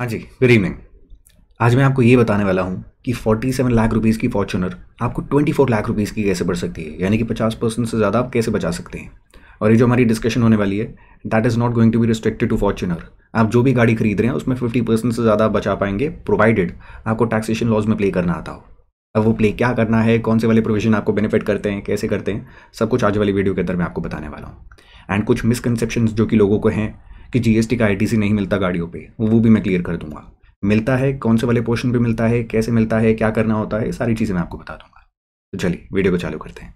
हाँ जी good evening आज मैं आपको ये बताने वाला हूँ कि 47 लाख रुपीस की फॉर्चुनर आपको 24 लाख रुपीस की कैसे बढ़ सकती है यानी कि 50 परसेंट से ज़्यादा आप कैसे बचा सकते हैं और ये जो हमारी डिस्कशन होने वाली है that is not going to be restricted to Fortuner आप जो भी गाड़ी खरीद रहे हैं उसमें फिफ्टी परसेंट से ज़्यादा बचा पाएंगे प्रोवाइडेड आपको टैक्सेशन लॉज में प्ले करना आता हो अब वो प्ले क्या करना है कौन से वाले प्रोविजन आपको बेनिफिट करते हैं कैसे करते हैं सब कुछ आज वाली वीडियो के अंदर मैं आपको बताने वाला हूँ एंड कुछ मिसकनसेप्शन जो कि लोगों को हैं कि जीएसटी का आईटीसी नहीं मिलता गाड़ियों पे वो भी मैं क्लियर कर दूंगा मिलता है कौन से वाले पोर्शन पे मिलता है कैसे मिलता है क्या करना होता है सारी चीज़ें मैं आपको बता दूंगा तो चलिए वीडियो को चालू करते हैं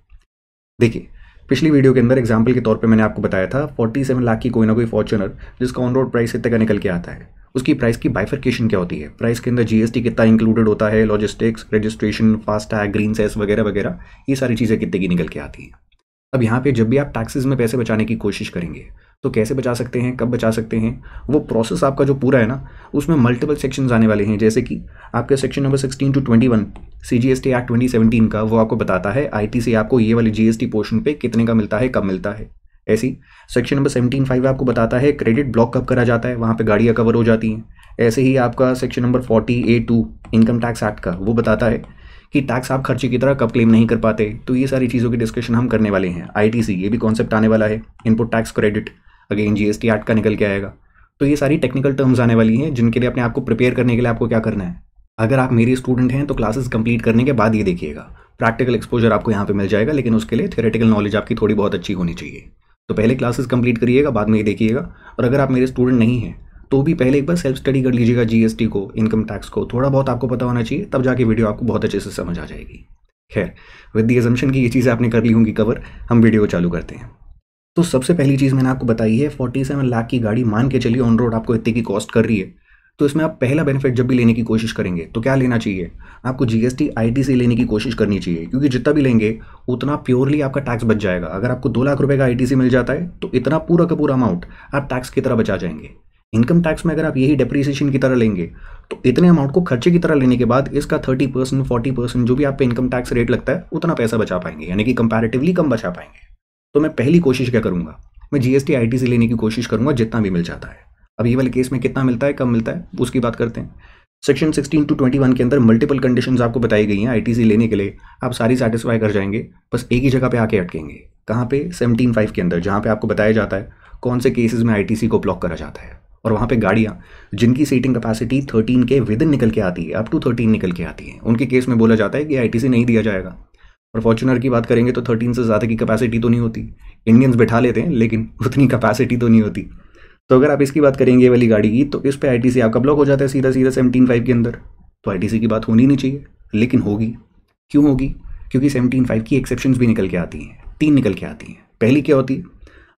देखिए पिछली वीडियो के अंदर एग्जाम्पल के तौर पर मैंने आपको बताया था फोर्टी सेवन लाख की कोई ना कोई फॉर्चुनर जिसका ऑन रोड प्राइस इतने का निकल के आता है उसकी प्राइस की बाइफर्केशन क्या होती है प्राइस के अंदर जीएसटी कितना इंक्लूडेड होता है logistics registration FASTag green cess वगैरह वगैरह ये सारी चीज़ें कितने की निकल के आती हैं अब यहाँ पे जब भी आप टैक्सेस में पैसे बचाने की कोशिश करेंगे तो कैसे बचा सकते हैं कब बचा सकते हैं वो प्रोसेस आपका जो पूरा है ना उसमें मल्टीपल सेक्शन आने वाले हैं जैसे कि आपके section number sixteen to twenty one C G S T act twenty seventeen का वो आपको बताता है आई टी से आपको ये वाले जी एस टी पोर्शन पे कितने का मिलता है कब मिलता है ऐसी सेक्शन नंबर सेवनटीन फाइव आपको बताता है क्रेडिट ब्लॉक कब करा जाता है वहाँ पर गाड़ियाँ कवर हो जाती हैं ऐसे ही आपका section number forty A two income tax act का वो बताता है कि टैक्स आप खर्चे की तरह कब क्लेम नहीं कर पाते तो ये सारी चीज़ों की डिस्कशन हम करने वाले हैं आईटीसी ये भी कॉन्सेप्ट आने वाला है input tax credit again GST act का निकल के आएगा तो ये सारी टेक्निकल टर्म्स आने वाली हैं जिनके लिए अपने आपको प्रिपेयर करने के लिए आपको क्या करना है अगर आप मेरे स्टूडेंट हैं तो क्लासेस कंप्लीट करने के बाद ये देखिएगा प्रैक्टिकल एक्सपोजर आपको यहाँ पे मिल जाएगा लेकिन उसके लिए थेरेटिकल नॉलेज आपकी थोड़ी बहुत अच्छी होनी चाहिए तो पहले क्लासेस कंप्लीट करिएगा बाद में ये देखिएगा और अगर आप मेरे स्टूडेंट नहीं हैं तो भी पहले एक बार सेल्फ स्टडी कर लीजिएगा जीएसटी को इनकम टैक्स को थोड़ा बहुत आपको पता होना चाहिए तब जाके वीडियो आपको बहुत अच्छे से समझ आ जाएगी खैर विद दी एजम्पन की ये चीज़ें आपने कर ली होंगी कवर हम वीडियो चालू करते हैं तो सबसे पहली चीज़ मैंने आपको बताई है फोर्टी सेवन लाख की गाड़ी मान के चलिए ऑन रोड आपको इतने की कॉस्ट कर रही है तो इसमें आप पहला बेनिफिट जब भी लेने की कोशिश करेंगे तो क्या लेना चाहिए आपको जीएसटी से लेने की कोशिश करनी चाहिए क्योंकि जितना भी लेंगे उतना प्योरली आपका टैक्स बच जाएगा अगर आपको दो लाख रुपए का से मिल जाता है तो इतना पूरा का पूरा अमाउंट आप टैक्स की तरह बचा जाएंगे इनकम टैक्स में अगर आप यही डिप्रिसिएशन की तरह लेंगे तो इतने अमाउंट को खर्चे की तरह लेने के बाद इसका थर्टी परसेंट फोर्टी परसेंट जो भी आप पे इनकम टैक्स रेट लगता है उतना पैसा बचा पाएंगे यानी कि कंपैरेटिवली कम बचा पाएंगे तो मैं पहली कोशिश क्या करूंगा मैं जीएसटी टी से लेने की कोशिश करूंगा जितना भी मिल जाता है अब ये वाले केस में कितना मिलता है कम मिलता है उसकी बात करते हैं section sixteen to twenty one के अंदर मल्टीपल कंडीशन आपको बताई गई हैं सी लेने के लिए आप सारी सेटिस्फाई कर जाएंगे बस एक ही जगह पे आके अटकेंगे कहाँ पे फाइव के अंदर जहाँ पे आपको बताया जाता है कौन से केसेस में आईटीसी को ब्लॉक करा जाता है और वहाँ पे गाड़ियाँ जिनकी सीटिंग कैपेसिटी 13 के विदिन निकल के आती है अप टू 13 निकल के आती है उनके केस में बोला जाता है कि आई नहीं दिया जाएगा और फॉर्चुनर की बात करेंगे तो थर्टीन से ज़्यादा की कैपेसिटी तो नहीं होती इंडियंस बैठा लेते हैं लेकिन उतनी कैपेसिटी तो नहीं होती तो अगर आप इसकी बात करेंगे वाली गाड़ी की तो इस पर आई आपका ब्लॉक हो जाता है सीधा सीधा सेवनटीन फाइव के अंदर तो आई की बात होनी नहीं चाहिए लेकिन होगी क्यों होगी क्योंकि सेवनटीन फाइव की एक्सेप्शन भी निकल के आती हैं तीन निकल के आती हैं पहली क्या होती है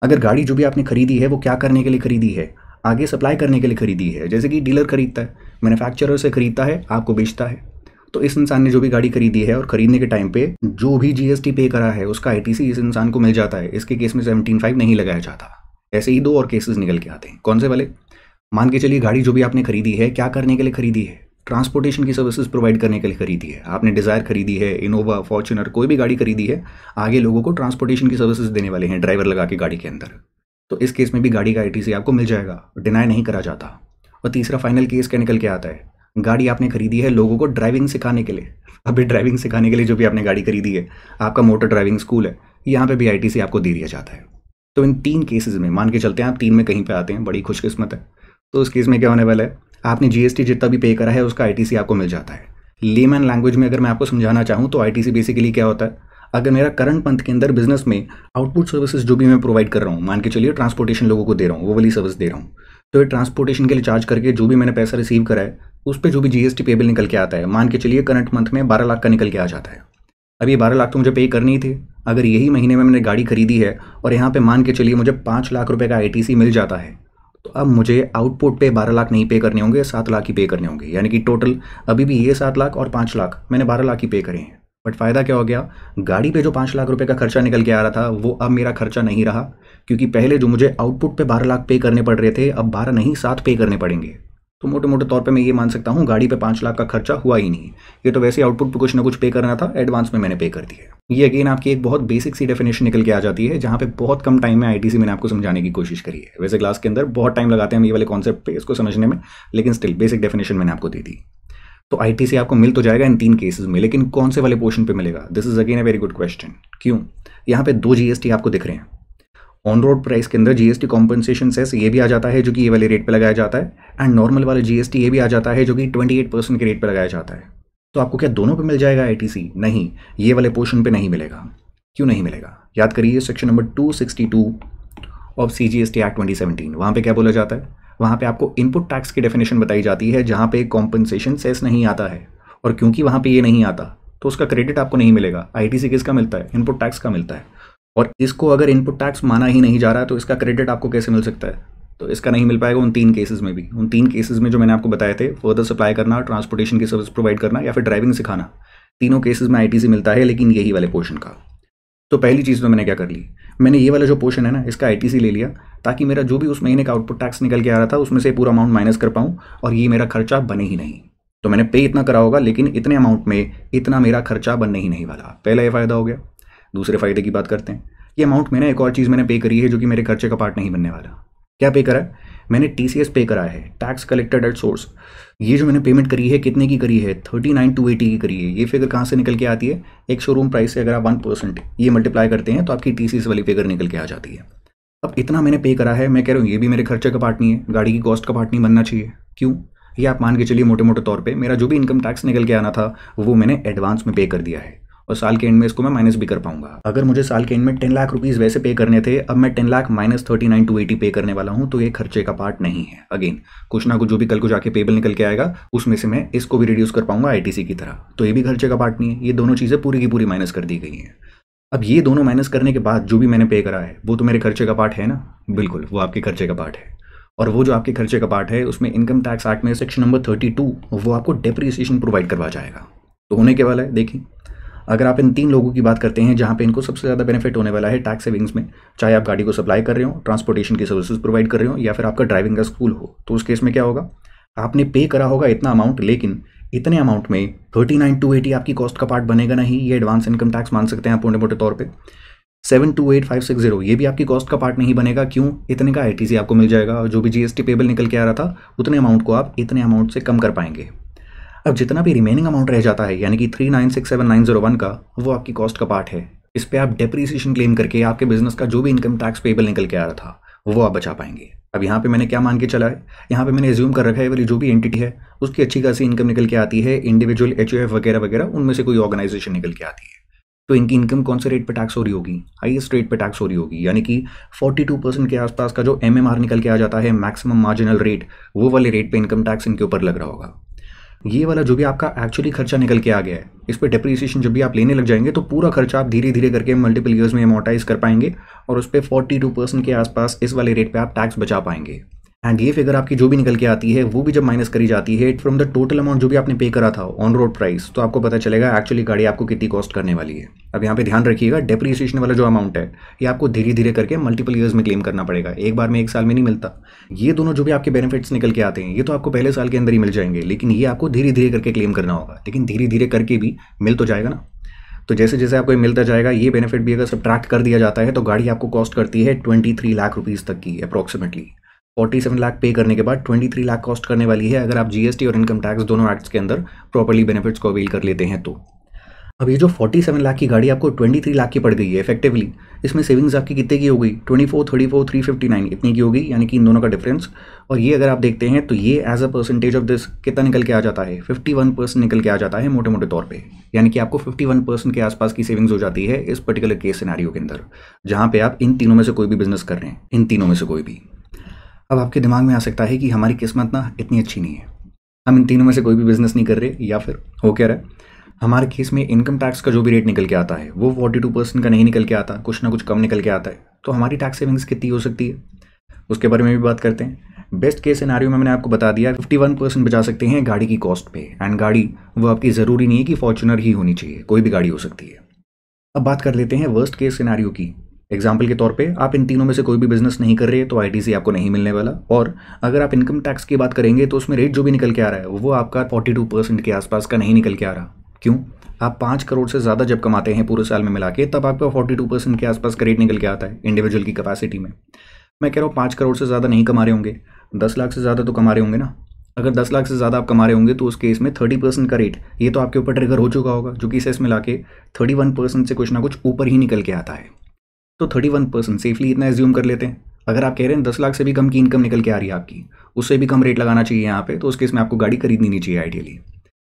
अगर गाड़ी जो भी आपने खरीदी है वो क्या करने के लिए खरीदी है आगे सप्लाई करने के लिए खरीदी है जैसे कि डीलर खरीदता है मैन्युफैक्चरर से खरीदता है आपको बेचता है तो इस इंसान ने जो भी गाड़ी खरीदी है और खरीदने के टाइम पे जो भी जीएसटी पे करा है उसका आईटीसी इस इंसान को मिल जाता है इसके केस में सेवनटीन फाइव नहीं लगाया जाता ऐसे ही दो और केसेस निकल के आते हैं कौन से वाले मान के चलिए गाड़ी जो भी आपने खरीदी है क्या करने के लिए खरीदी है ट्रांसपोर्टेशन की सर्विसेज प्रोवाइड करने के लिए खरीदी है आपने डिज़ायर खरीदी है इनोवा फॉर्चुनर कोई भी गाड़ी खरीदी है आगे लोगों को ट्रांसपोर्टेशन की सर्विसेज देने वाले हैं ड्राइवर लगा के गाड़ी के अंदर तो इस केस में भी गाड़ी का आई आपको मिल जाएगा डिनाई नहीं करा जाता और तीसरा फाइनल केस क्या निकल के आता है गाड़ी आपने खरीदी है लोगों को ड्राइविंग सिखाने के लिए अभी ड्राइविंग सिखाने के लिए जो भी आपने गाड़ी खरीदी है आपका मोटर ड्राइविंग स्कूल है यहाँ पे भी आईटीसी आपको दे दिया जाता है तो इन तीन केसेस में मान के चलते हैं आप तीन में कहीं पे आते हैं बड़ी खुशकिस्मत है तो उस केस में क्या होने वाला है आपने जीएसटी जितना भी पे करा है उसका आईटीसी आपको मिल जाता है लेमैन लैंग्वेज में अगर मैं आपको समझाना चाहूँ तो आईटीसी बेसिकली क्या होता है अगर मेरा करंट मंथ के अंदर बिजनेस में आउटपुट सर्विसेज जो भी मैं प्रोवाइड कर रहा हूँ मान के चलिए ट्रांसपोर्टेशन लोगों को दे रहा हूँ वो वाली सर्विस दे रहा हूँ तो ये ट्रांसपोर्टेशन के लिए चार्ज करके जो भी मैंने पैसा रिसीव करा है उस पर जो भी जीएसटी पेबल निकल के आता है मान के चलिए करंट मंथ में बारह लाख का निकल के आ जाता है अब ये बारह लाख तो मुझे पे करनी थी अगर यही महीने में मैंने गाड़ी खरीदी है और यहाँ पे मान के चलिए मुझे पाँच लाख रुपए का आई मिल जाता है तो अब मुझे आउटपुट पे बारह लाख नहीं पे करने होंगे सात लाख ही पे करने होंगे यानी कि टोटल अभी भी ये सात लाख और पाँच लाख मैंने बारह लाख ही पे करे हैं बट फ़ायदा क्या हो गया गाड़ी पे जो पाँच लाख रुपए का खर्चा निकल के आ रहा था वो अब मेरा खर्चा नहीं रहा क्योंकि पहले जो मुझे आउटपुट पे बारह लाख पे करने पड़ रहे थे अब बारह नहीं सात पे करने पड़ेंगे तो मोटे मोटे तौर पे मैं ये मान सकता हूँ गाड़ी पे पाँच लाख का खर्चा हुआ ही नहीं ये तो वैसे आउटपुट पे कुछ ना कुछ पे करना था एडवांस में मैंने पे कर दिया ये अगेन आपकी एक बहुत बेसिक सी डेफिनेशन निकल के आ जाती है जहाँ पे बहुत कम टाइम में आईटीसी मैंने आपको समझाने की कोशिश करी है वैसे क्लास के अंदर बहुत टाइम लगाते हैं हम ये वाले कॉन्सेप्ट पे इसको समझने में लेकिन स्टिल बेसिक डेफिनेशन मैंने आपको दे दी तो आई से आपको मिल तो जाएगा इन तीन केसेस में लेकिन कौन से वाले पोर्शन पे मिलेगा this is again a very good question क्यों यहाँ पे दो जीएसटी आपको दिख रहे हैं ऑन रोड प्राइस के अंदर जीएसटी कॉम्पनसेशन सेस ये भी आ जाता है जो कि ये वाले रेट पे लगाया जाता है एंड नॉर्मल वाला जीएसटी ये भी आ जाता है जो कि 28 परसेंट के रेट पे लगाया जाता है तो आपको क्या दोनों पे मिल जाएगा आईटीसी नहीं ये वाले पोर्शन पे नहीं मिलेगा क्यों नहीं मिलेगा याद करिए section number two of C act 2017 वहां पर क्या बोला जाता है वहाँ पे आपको इनपुट टैक्स की डेफिनेशन बताई जाती है जहाँ पे कॉम्पनसेशन सेस नहीं आता है और क्योंकि वहाँ पे ये नहीं आता तो उसका क्रेडिट आपको नहीं मिलेगा आईटीसी किसका मिलता है इनपुट टैक्स का मिलता है और इसको अगर इनपुट टैक्स माना ही नहीं जा रहा तो इसका क्रेडिट आपको कैसे मिल सकता है तो इसका नहीं मिल पाएगा उन तीन केसेस में भी उन तीन केसेस में जो मैंने आपको बताए थे फर्दर सप्लाई करना ट्रांसपोर्टेशन की सर्विस प्रोवाइड करना या फिर ड्राइविंग सिखाना तीनों केसेस में आईटीसी मिलता है लेकिन यही वाले पोर्शन का तो पहली चीज़ तो मैंने क्या कर ली मैंने ये वाला जो पोर्शन है ना इसका आई ले लिया ताकि मेरा जो भी उस महीने का आउटपुट टैक्स निकल के आ रहा था उसमें से पूरा अमाउंट माइनस कर पाऊँ और ये मेरा खर्चा बने ही नहीं तो मैंने पे इतना करा होगा लेकिन इतने अमाउंट में इतना मेरा खर्चा बनने ही नहीं वाला पहला ये फ़ायदा हो गया दूसरे फ़ायदे की बात करते हैं ये अमाउंट मैंने एक और चीज़ मैंने पे करी है जो कि मेरे खर्चे का पार्ट नहीं बनने वाला क्या पे करा है मैंने टी सी एस पे करा है टैक्स कलेक्टेड एट सोर्स ये जो मैंने पेमेंट करी है कितने की करी है थर्टी नाइन टू एटी की करी है ये फिगर कहाँ से निकल के आती है एक शोरूम प्राइस से अगर आप वन परसेंट ये मल्टीप्लाई करते हैं तो आपकी टी सी एस वाली फिगर निकल के आ जाती है अब इतना मैंने पे करा है मैं कह रहा हूँ ये भी मेरे खर्चे का पार्ट नहीं है गाड़ी की कॉस्ट का पार्ट नहीं बनना चाहिए क्यों ये आप मान के चलिए मोटे मोटे तौर पे मेरा जो भी इनकम टैक्स निकल के आना था वो मैंने एडवांस में पे कर दिया है और साल के एंड में इसको मैं माइनस भी कर पाऊंगा अगर मुझे साल के एंड में टेन लाख रुपीज़ वैसे पे करने थे अब मैं ten lakh minus thirty nine two eighty pay करने वाला हूँ तो ये खर्चे का पार्ट नहीं है अगेन कुछ ना कुछ जो भी कल को जाके पेबल निकल के आएगा उसमें से मैं इसको भी रिड्यूस कर पाऊंगा आई की तरह तो ये भी खर्चे का पार्ट नहीं है ये दोनों चीज़ें पूरी की पूरी माइनस कर दी गई हैं अब ये दोनों माइनस करने के बाद जो भी मैंने पे करा है वो तो मेरे खर्चे का पार्ट है ना बिल्कुल वो आपके खर्चे का पार्ट है और वो जो आपके खर्चे का पार्ट है उसमें इनकम टैक्स एक्ट में सेक्शन नंबर थर्टी टू वो आपको डेप्रिसिएशन प्रोवाइड करवा जाएगा तो होने के वाला है देखिए अगर आप इन तीन लोगों की बात करते हैं जहाँ पे इनको सबसे ज़्यादा बेनिफिट होने वाला है टैक्स सेविंग्स में चाहे आप गाड़ी को सप्लाई कर रहे हो ट्रांसपोर्टेशन की सर्विसेज प्रोवाइड कर रहे हो या फिर आपका ड्राइविंग का स्कूल हो तो उस केस में क्या होगा आपने पे करा होगा इतना अमाउंट लेकिन इतने अमाउंट में थर्टी नाइन टू एटी आपकी कॉस्ट का पार्ट बनेगा नहीं ये एडवांस इनकम टैक्स मान सकते हैं आप मोटे मोटे तौर पर seven two eight five six zero ये भी आपकी कॉस्ट का पार्ट नहीं बनेगा क्यों इतने का आई आपको मिल जाएगा और जो भी जीएसटी पेबल निकल के आ रहा था उतने अमाउंट को आप इतने अमाउंट से कम कर पाएंगे अब जितना भी रिमेनिंग अमाउंट रह जाता है यानी कि three nine six seven nine zero one का वो आपकी कॉस्ट का पार्ट है इस पर आप डेप्रिसिएशन क्लेम करके आपके बिजनेस का जो भी इनकम टैक्स पेबल निकल के आ रहा था वो आप बचा पाएंगे अब यहाँ पे मैंने क्या मान के चला है यहाँ पे मैंने एज्यूम कर रखा है वाली जो भी एंटिटी है उसकी अच्छी खासी इनकम निकल के आती है इंडिविजुअल एच वगैरह वगैरह उनमें से कोई ऑर्गेनाइजेशन निकल के आती है तो इनकी इनकम कौन से रेट पर टैक्स हो रही होगी हाईएस्ट रेट पर टैक्स हो रही होगी यानी कि 42 परसेंट के आसपास का जो एम निकल के आ जाता है मैक्सिमम मार्जिनल रेट वो वाले रेट पे इनकम टैक्स इनके ऊपर लग रहा होगा ये वाला जो भी आपका एक्चुअली खर्चा निकल के आ गया है इस पर डिप्रिसिएशन जब भी आप लेने लग जाएंगे तो पूरा खर्चा आप धीरे धीरे करके मल्टीपल ईयर्स में अमोटाइज कर पाएंगे और उस पर फोर्टी टू परसेंट के आसपास इस वाले रेट पर आप टैक्स बचा पाएंगे एंड ये फिगर आपकी जो भी निकल के आती है वो भी जब माइनस करी जाती है फ्रॉम द टोटल अमाउंट जो भी आपने पे करा था ऑन रोड प्राइस तो आपको पता चलेगा एक्चुअली गाड़ी आपको कितनी कॉस्ट करने वाली है अब यहाँ पे ध्यान रखिएगा डेप्रिसिएशन वाला जो अमाउंट है ये आपको धीरे धीरे करके मल्टीपल ईयर्स में क्लेम करना पड़ेगा एक बार में एक साल में नहीं मिलता ये दोनों जो भी आपके बेनिफिट्स निकल के आते हैं ये तो आपको पहले साल के अंदर ही मिल जाएंगे लेकिन ये आपको धीरे धीरे करके क्लेम करना होगा लेकिन धीरे धीरे करके भी मिल तो जाएगा ना तो जैसे जैसे आपको मिलता जाएगा ये बेनिफिट भी अगर सब कर दिया जाता है तो गाड़ी आपको कॉस्ट करती है ट्वेंटी थ्री लाख रुपीज़ तक की अप्रॉक्सीमेटली फोर्टी सेवन लाख पे करने के बाद ट्वेंटी थ्री लाख कॉस्ट करने वाली है अगर आप जीएसटी और इनकम टैक्स दोनों एक्ट्स के अंदर प्रॉपर्ली बेनिफिट्स को अवेल कर लेते हैं तो अब ये जो फोर्टी सेवन लाख की गाड़ी आपको ट्वेंटी थ्री लाख की पड़ गई है इफेक्टिवली इसमें सेविंग्स आपकी कितने की हो गई twenty four thirty four three fifty nine इतनी की होगी यानी कि इन दोनों का डिफरेंस और ये अगर आप देखते हैं तो ये as a percentage of this कितना निकल के आ जाता है फिफ्टी वन परसेंट निकल के आ जाता है मोटे मोटे तौर पर यानी कि आपको फिफ्टी वन परसेंट के आसपास की सेविंग्स हो जाती है इस पर्टिकुलर केस सिनारियो के अंदर जहाँ पे आप इन तीनों में से कोई भी बिजनेस कर रहे हैं इन तीनों में से कोई भी अब आपके दिमाग में आ सकता है कि हमारी किस्मत ना इतनी अच्छी नहीं है हम इन तीनों में से कोई भी बिजनेस नहीं कर रहे या फिर हो क्या रहा है हमारे केस में इनकम टैक्स का जो भी रेट निकल के आता है वो फोर्टी टू परसेंट का नहीं निकल के आता कुछ ना कुछ कम निकल के आता है तो हमारी टैक्स सेविंग्स कितनी हो सकती है उसके बारे में भी बात करते हैं बेस्ट केस सिनारियो में मैंने आपको बता दिया फिफ्टी वन परसेंट बचा सकते हैं गाड़ी की कॉस्ट पे एंड गाड़ी वो आपकी ज़रूरी नहीं है कि फॉर्चुनर ही होनी चाहिए कोई भी गाड़ी हो सकती है अब बात कर लेते हैं वर्स्ट केस सिनारियो की एग्जाम्पल के तौर पे आप इन तीनों में से कोई भी बिजनेस नहीं कर रहे तो आईटीसी आपको नहीं मिलने वाला और अगर आप इनकम टैक्स की बात करेंगे तो उसमें रेट जो भी निकल के आ रहा है वो आपका फोर्टी टू परसेंट के आसपास का नहीं निकल के आ रहा क्यों आप पाँच करोड़ से ज़्यादा जब कमाते हैं पूरे साल में मिला के तब आपका फोर्टी टू परसेंट के आसपास का रेट निकल के आता है इंडिविजुअल की कैपेसिटी में मैं कह रहा हूँ पाँच करोड़ से ज़्यादा नहीं कमा रहे होंगे दस लाख से ज़्यादा तो कमा रहे होंगे ना अगर दस लाख से ज़्यादा आप कमा रहे होंगे तो उस केस में थर्टी परसेंट का रेट ये तो आपके ऊपर ट्रिगर हो चुका होगा जो कि इसमें मिला के थर्टी वन परसेंट से कुछ ना कुछ ऊपर ही निकल के आता है तो थर्टी वन परसेंट सेफली इतना एज्यूम कर लेते हैं अगर आप कह रहे हैं दस लाख से भी कम की इनकम निकल के आ रही है आपकी उससे भी कम रेट लगाना चाहिए यहाँ पे तो उस केस में आपको गाड़ी खरीदनी नहीं चाहिए आइडियली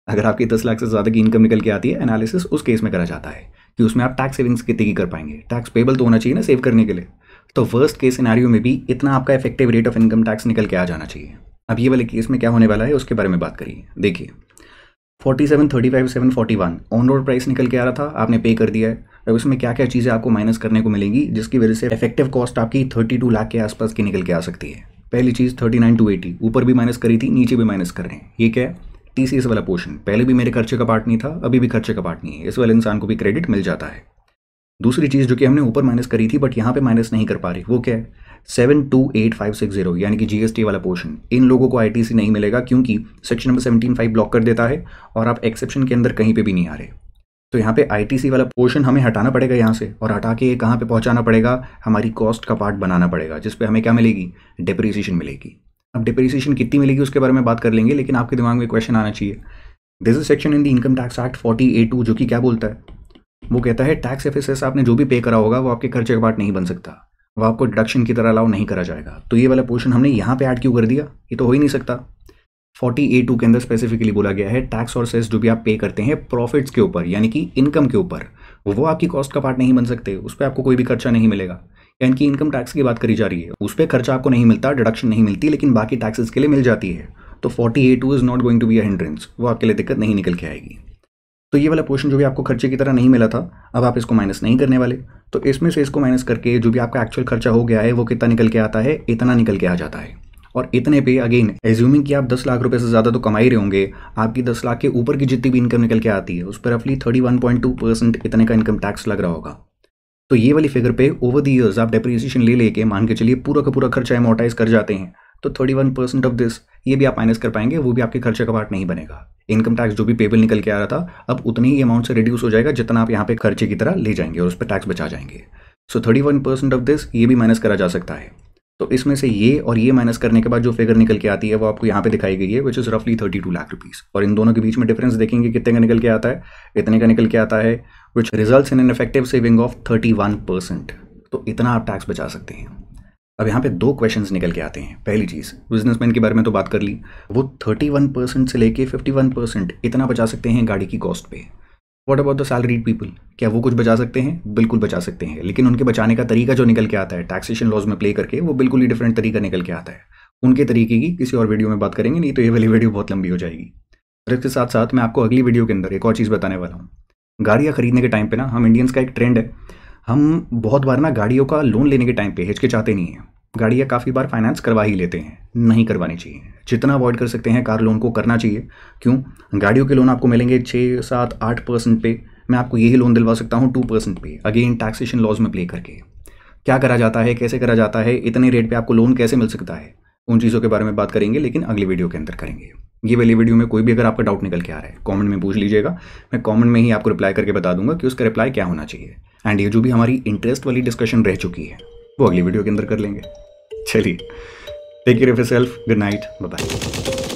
अगर आपकी दस लाख से ज़्यादा की इनकम निकल के आती है एनालिसिस उस केस में करा जाता है कि उसमें आप टैक्स सेविंग्स कितनी की कर पाएंगे टैक्स पेबल तो होना चाहिए ना सेव करने के लिए तो वर्स्ट केस सिनारियो में भी इतना आपका effective rate of income tax निकल के आ जाना चाहिए अब ये वाले केस में क्या होने वाला है उसके बारे में बात करिए देखिए forty seven thirty five seven forty one on road price निकल के आ रहा था आपने पे कर दिया है अब उसमें क्या क्या चीज़ें आपको माइनस करने को मिलेंगी जिसकी वजह से इफेक्टिव कॉस्ट आपकी थर्टी टू लाख के आसपास की निकल के आ सकती है पहली चीज़ थर्टी नाइन टू एटी ऊपर भी माइनस करी थी नीचे भी माइनस कर रहे हैं ये क्या है टी वाला पोर्शन पहले भी मेरे खर्चे का पार्ट नहीं था अभी भी खर्चे का पार्ट नहीं है इस वाले इंसान को भी क्रेडिट मिल जाता है दूसरी चीज़ जो कि हमने ऊपर माइनस करी थी बट यहाँ पे माइनस नहीं कर पा रही वो क्या है seven two eight five six zero यानी कि जीएसटी वाला पोर्शन इन लोगों को आईटीसी नहीं मिलेगा क्योंकि section number seventeen five block कर देता है और आप एक्सेप्शन के अंदर कहीं पे भी नहीं आ रहे तो यहाँ पे आईटीसी वाला पोर्शन हमें हटाना पड़ेगा यहाँ से और हटा के कहाँ पे पहुँचाना पड़ेगा हमारी कॉस्ट का पार्ट बनाना पड़ेगा जिसपे हमें क्या मिलेगी डिप्रिसिएशन मिलेगी अब डिप्रिसिएशन कितनी मिलेगी उसके बारे में बात कर लेंगे लेकिन आपके दिमाग में क्वेश्चन आना चाहिए this is section in the income tax act forty A two जो कि क्या बोलता है वो कहता है टैक्स एफएसएस आपने जो भी पे करा होगा वो आपके खर्चे का पार्ट नहीं बन सकता वो आपको डिडक्शन की तरह अलाउ नहीं करा जाएगा तो ये वाला पोर्शन हमने यहाँ पे ऐड क्यों कर दिया ये तो हो ही नहीं सकता फोर्टी ए टू के अंदर स्पेसिफिकली बोला गया है टैक्स और सेस जो भी आप पे करते हैं प्रॉफिट्स के ऊपर यानी कि इनकम के ऊपर वो आपकी कॉस्ट का पार्ट नहीं बन सकते उस पर आपको कोई भी खर्चा नहीं मिलेगा यानी कि इनकम टैक्स की बात करी जा रही है उस पर खर्चा आपको नहीं मिलता डिडक्शन नहीं मिलती लेकिन बाकी टैक्सेस के लिए मिल जाती है तो forty A two is not going to be a hindrance वो आपके लिए दिक्कत नहीं निकल के आएगी तो ये वाला पोर्शन जो भी आपको खर्चे की तरह नहीं मिला था अब आप इसको माइनस नहीं करने वाले तो इसमें से इसको माइनस करके जो भी आपका एक्चुअल खर्चा हो गया है वो कितना निकल के आता है इतना निकल के आ जाता है और इतने पे अगेन एज्यूमिंग कि आप 10 लाख रुपए से ज़्यादा तो कमा ही रहे होंगे आपकी 10 लाख के ऊपर की जितनी भी इनकम निकल के आती है उस पर रफली 31.2 परसेंट इतने का इनकम टैक्स लग रहा होगा तो ये वाली फिगर पे ओवर द ईयर्स आप डेप्रिसिएशन ले लेके मान के चलिए पूरा का पूरा खर्चा एमोटाइज कर जाते हैं तो thirty one percent of this ये भी आप माइनस कर पाएंगे वो भी आपके खर्चे का पार्ट नहीं बनेगा इनकम टैक्स जो भी पेबल निकल के आ रहा था अब उतनी ही अमाउंट से रिड्यूस हो जाएगा जितना आप यहाँ पे खर्चे की तरह ले जाएंगे और उस पर टैक्स बचा जाएंगे so thirty one percent of this ये भी माइनस करा जा सकता है तो इसमें से ये और ये माइनस करने के बाद जो फिगर निकल के आती है वो आपको यहाँ पे दिखाई गई है विच इज़ रफली थर्टी टू लाख रुपीज़ और इन दोनों के बीच में डिफरेंस देखेंगे कितने का निकल के आता है इतने का निकल के आता है which result in an effective saving of thirty one percent तो इतना आप टैक्स बचा सकते हैं अब यहाँ पे दो क्वेश्चन निकल के आते हैं पहली चीज़ बिजनेसमैन के बारे में तो बात कर ली वो थर्टी वन परसेंट से लेके फिफ्टी वन परसेंट इतना बचा सकते हैं गाड़ी की कॉस्ट पे what about the salaried people क्या वो कुछ बचा सकते हैं बिल्कुल बचा सकते हैं लेकिन उनके बचाने का तरीका जो निकल के आता है टैक्सेशन लॉज में प्ले करके वो बिल्कुल ही डिफरेंट तरीका निकल के आता है उनके तरीके की किसी और वीडियो में बात करेंगे नहीं तो ये वाली वीडियो बहुत लंबी हो जाएगी और इसके साथ साथ मैं आपको अगली वीडियो के अंदर एक और चीज़ बताने वाला हूँ गाड़ियाँ खरीदने के टाइम पे ना हम इंडियंस का एक ट्रेंड है हम बहुत बार ना गाड़ियों का लोन लेने के टाइम पे हिचकिचाते नहीं हैं गाड़ियाँ काफ़ी बार फाइनेंस करवा ही लेते हैं नहीं करवानी चाहिए जितना अवॉइड कर सकते हैं कार लोन को करना चाहिए क्यों गाड़ियों के लोन आपको मिलेंगे छः सात आठ परसेंट पे मैं आपको यही लोन दिलवा सकता हूँ टू परसेंट पे अगेन टैक्सेशन लॉज में प्ले करके क्या करा जाता है कैसे करा जाता है इतने रेट पर आपको लोन कैसे मिल सकता है उन चीज़ों के बारे में बात करेंगे लेकिन अगली वीडियो के अंदर करेंगे ये वाली वीडियो में कोई भी अगर आपका डाउट निकल के आ रहा है कमेंट में पूछ लीजिएगा मैं कमेंट में ही आपको रिप्लाई करके बता दूंगा कि उसका रिप्लाई क्या होना चाहिए एंड ये जो भी हमारी इंटरेस्ट वाली डिस्कशन रह चुकी है वो अगली वीडियो के अंदर कर लेंगे चलिए take care of yourself good night bye